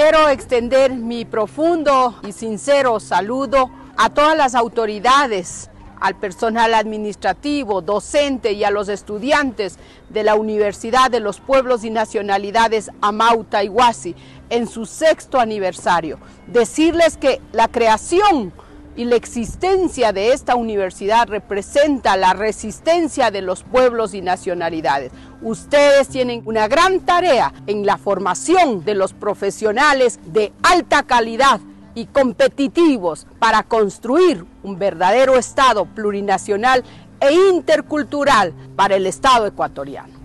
Quiero extender mi profundo y sincero saludo a todas las autoridades, al personal administrativo, docente y a los estudiantes de la Universidad de los Pueblos y Nacionalidades Amauta y en su sexto aniversario. Decirles que la creación y la existencia de esta universidad representa la resistencia de los pueblos y nacionalidades. Ustedes tienen una gran tarea en la formación de los profesionales de alta calidad y competitivos para construir un verdadero Estado plurinacional e intercultural para el Estado ecuatoriano.